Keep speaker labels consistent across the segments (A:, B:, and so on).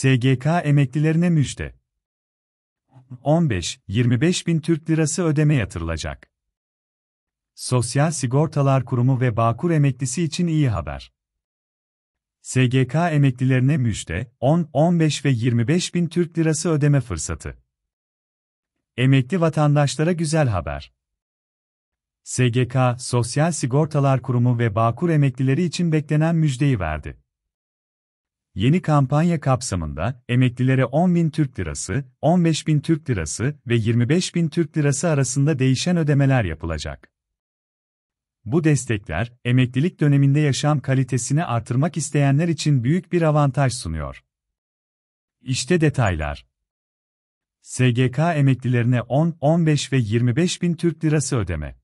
A: SGK emeklilerine müjde. 15-25 bin Türk lirası ödeme yatırılacak. Sosyal Sigortalar Kurumu ve Bağkur emeklisi için iyi haber. SGK emeklilerine müjde, 10, 15 ve 25 bin Türk lirası ödeme fırsatı. Emekli vatandaşlara güzel haber. SGK, Sosyal Sigortalar Kurumu ve Bağkur emeklileri için beklenen müjdeyi verdi. Yeni kampanya kapsamında emeklilere 10 bin Türk Lirası, 15 bin Türk Lirası ve 25 bin Türk Lirası arasında değişen ödemeler yapılacak. Bu destekler, emeklilik döneminde yaşam kalitesini artırmak isteyenler için büyük bir avantaj sunuyor. İşte detaylar. SGK emeklilerine 10, 15 ve 25 bin Türk Lirası ödeme.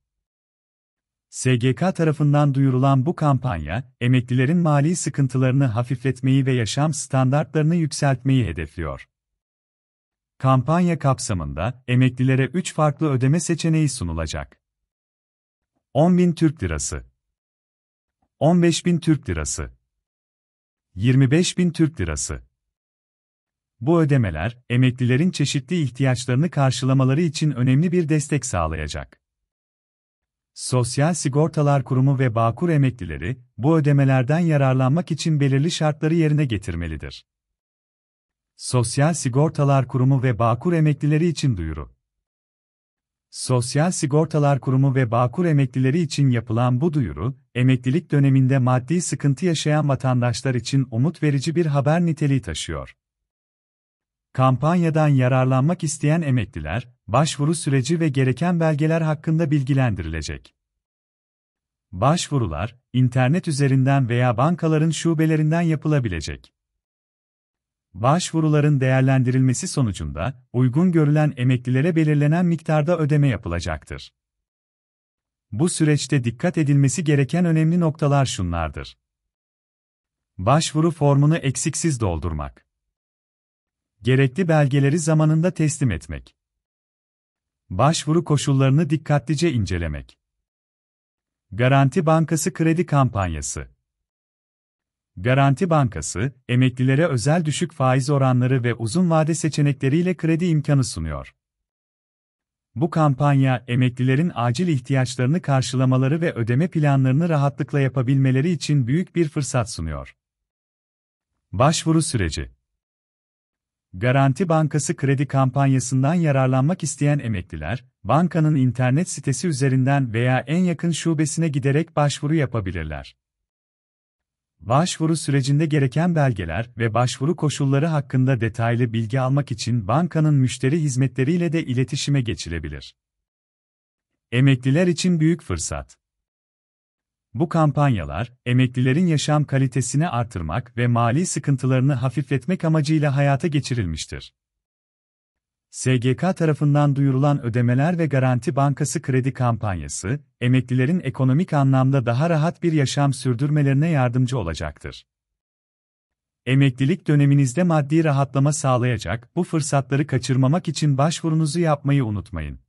A: SGK tarafından duyurulan bu kampanya, emeklilerin mali sıkıntılarını hafifletmeyi ve yaşam standartlarını yükseltmeyi hedefliyor. Kampanya kapsamında emeklilere 3 farklı ödeme seçeneği sunulacak. 10.000 Türk Lirası 15.000 Türk Lirası 25.000 Türk Lirası Bu ödemeler, emeklilerin çeşitli ihtiyaçlarını karşılamaları için önemli bir destek sağlayacak. Sosyal Sigortalar Kurumu ve Bağkur emeklileri, bu ödemelerden yararlanmak için belirli şartları yerine getirmelidir. Sosyal Sigortalar Kurumu ve Bağkur emeklileri için duyuru. Sosyal Sigortalar Kurumu ve Bağkur emeklileri için yapılan bu duyuru, emeklilik döneminde maddi sıkıntı yaşayan vatandaşlar için umut verici bir haber niteliği taşıyor. Kampanyadan yararlanmak isteyen emekliler, başvuru süreci ve gereken belgeler hakkında bilgilendirilecek. Başvurular, internet üzerinden veya bankaların şubelerinden yapılabilecek. Başvuruların değerlendirilmesi sonucunda, uygun görülen emeklilere belirlenen miktarda ödeme yapılacaktır. Bu süreçte dikkat edilmesi gereken önemli noktalar şunlardır. Başvuru formunu eksiksiz doldurmak gerekli belgeleri zamanında teslim etmek. Başvuru koşullarını dikkatlice incelemek. Garanti Bankası Kredi Kampanyası Garanti Bankası, emeklilere özel düşük faiz oranları ve uzun vade seçenekleriyle kredi imkanı sunuyor. Bu kampanya, emeklilerin acil ihtiyaçlarını karşılamaları ve ödeme planlarını rahatlıkla yapabilmeleri için büyük bir fırsat sunuyor. Başvuru süreci Garanti Bankası kredi kampanyasından yararlanmak isteyen emekliler, bankanın internet sitesi üzerinden veya en yakın şubesine giderek başvuru yapabilirler. Başvuru sürecinde gereken belgeler ve başvuru koşulları hakkında detaylı bilgi almak için bankanın müşteri hizmetleriyle de iletişime geçilebilir. Emekliler için büyük fırsat. Bu kampanyalar, emeklilerin yaşam kalitesini artırmak ve mali sıkıntılarını hafifletmek amacıyla hayata geçirilmiştir. SGK tarafından duyurulan ödemeler ve Garanti Bankası kredi kampanyası, emeklilerin ekonomik anlamda daha rahat bir yaşam sürdürmelerine yardımcı olacaktır. Emeklilik döneminizde maddi rahatlama sağlayacak bu fırsatları kaçırmamak için başvurunuzu yapmayı unutmayın.